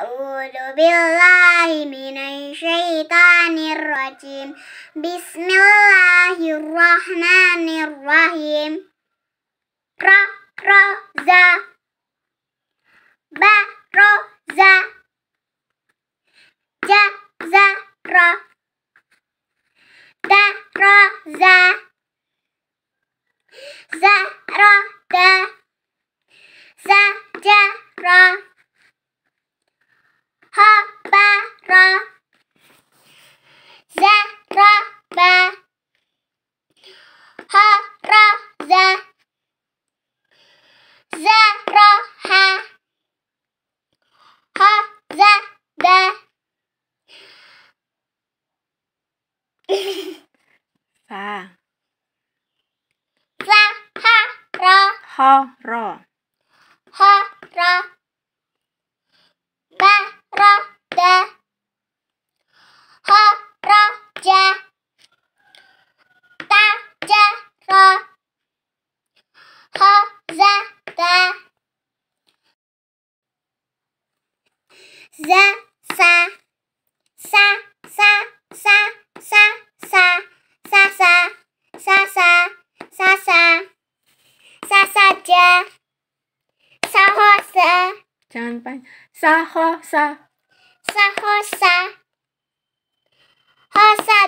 أعوذ بالله من الشيطان الرجيم بسم الله الرحمن الرحيم را را زا با را زا جا زا را دا را زا زا را دا زا جا را para za ra ba ha ra za za ra ha ha za ba, fa za ha ra ha ra ha ra ba ra za sa sa sa sa sa sa sa sa sa sa sa sa sa sa sa sa sa jangan pan sa sa sa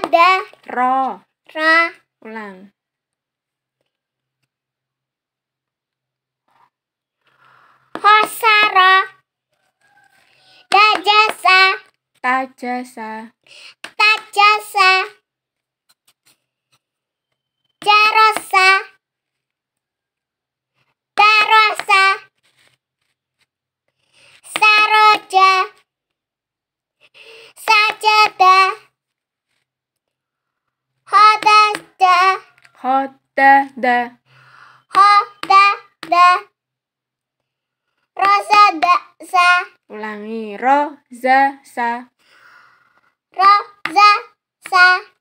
ro ra ulang Tajasa. Tajasa. Jarosa. Tarosa. Saroja. Sajada. Hodada. Hodada. Hodada za. Ulangi ro za sa. Ro za sa.